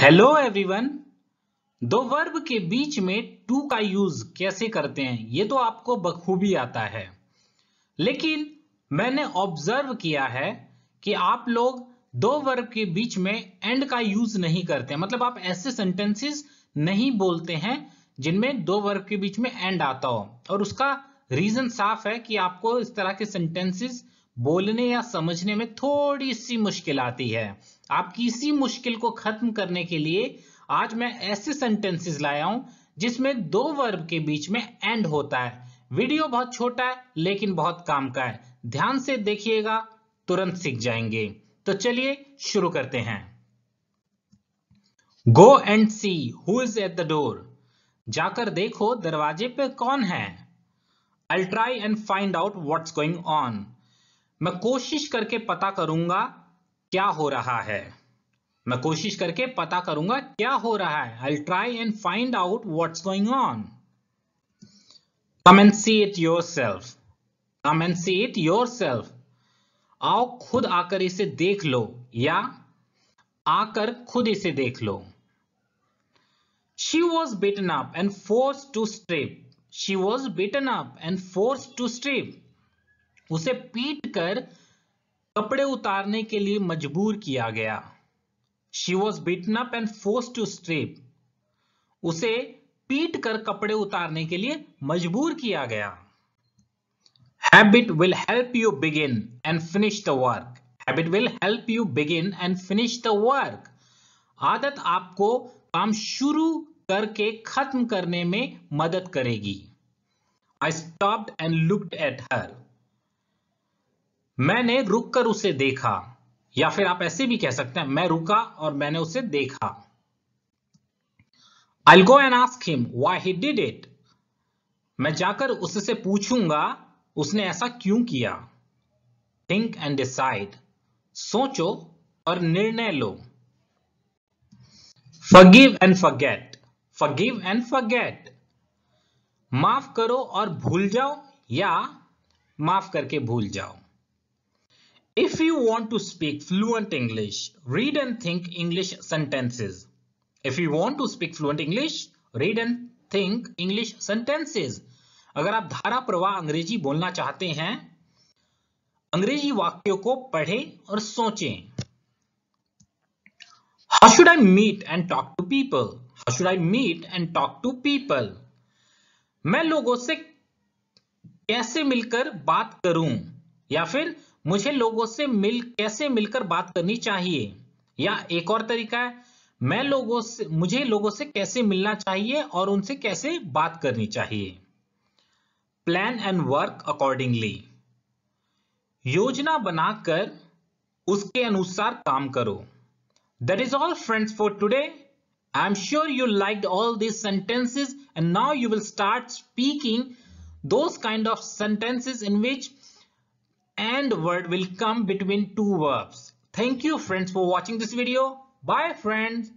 Hello everyone दो verb के बीच में टू का यूज कैसे करते हैं ये तो आपको बखूबी आता है लेकिन मैंने ऑब्जर्व किया है कि आप लोग दो वर्ब के बीच में एंड का यूज नहीं करते मतलब आप ऐसे सेंटेंसेस नहीं बोलते हैं जिनमें दो वर्ब के बीच में एंड आता हो और उसका रीजन साफ है कि आपको इस तरह के सेंटेंसेस बोलने या समझने में थोड़ी सी मुश्किल आती है आपकी इसी मुश्किल को खत्म करने के लिए आज मैं ऐसे सेंटेंसेस लाया हूं जिसमें दो वर्ब के बीच में एंड होता है वीडियो बहुत छोटा है लेकिन बहुत काम का है ध्यान से देखिएगा तुरंत सीख जाएंगे तो चलिए शुरू करते हैं go and see who is at the door जाकर देखो दरवाजे पे कौन है I try and find out what's going on मैं कोशिश करके पता करूंगा क्या हो रहा है मैं कोशिश करके पता करूंगा क्या हो रहा है I try and find out what's going on come and see it yourself come and see it yourself आओ खुद आकर इसे देख लो या आकर खुद इसे देख लो she was beaten up and forced to strip she was beaten up and forced to strip उसे पीट कर कपड़े उतारने के लिए मजबूर किया गया she was beaten up and forced to strip उसे पीट कर कपड़े उतारने के लिए मजबूर किया गया habit will help you begin and finish the work habit will help you begin and finish the work आदत आपको काम शुरू करके खत्म करने में मदद करेगी I stop and looked at her मैंने रुक कर उसे देखा या फिर आप ऐसे भी कह सकते हैं मैं रुका और मैंने उसे देखा I go and ask him why he did it मैं जाकर उससे पूछूंगा उसने ऐसा क्यों किया थिंक एंड डिसाइड सोचो और निर्णय लो forgive and forget forgive and forget माफ करो और भूल जाओ या माफ करके भूल जाओ If you want to speak fluent English, read and think English sentences. If you want to speak fluent English, read and think English sentences. अगर आप धारा प्रवाह अंग्रेजी बोलना चाहते हैं अंग्रेजी वाक्यों को पढ़ें और सोचें how should I meet and talk to people how should I meet and talk to people मैं लोगों से कैसे मिलकर बात करूं या फिर मुझे लोगों से मिल कैसे मिलकर बात करनी चाहिए या एक और तरीका है मैं लोगों से मुझे लोगों से कैसे मिलना चाहिए और उनसे कैसे बात करनी चाहिए प्लान एंड वर्क अकॉर्डिंगली योजना बनाकर उसके अनुसार काम करो that is all friends for today I am sure you like all this sentences and now you will start speaking those kind of sentences in which and word will come between two verbs. Thank you friends for watching this video. Bye friends.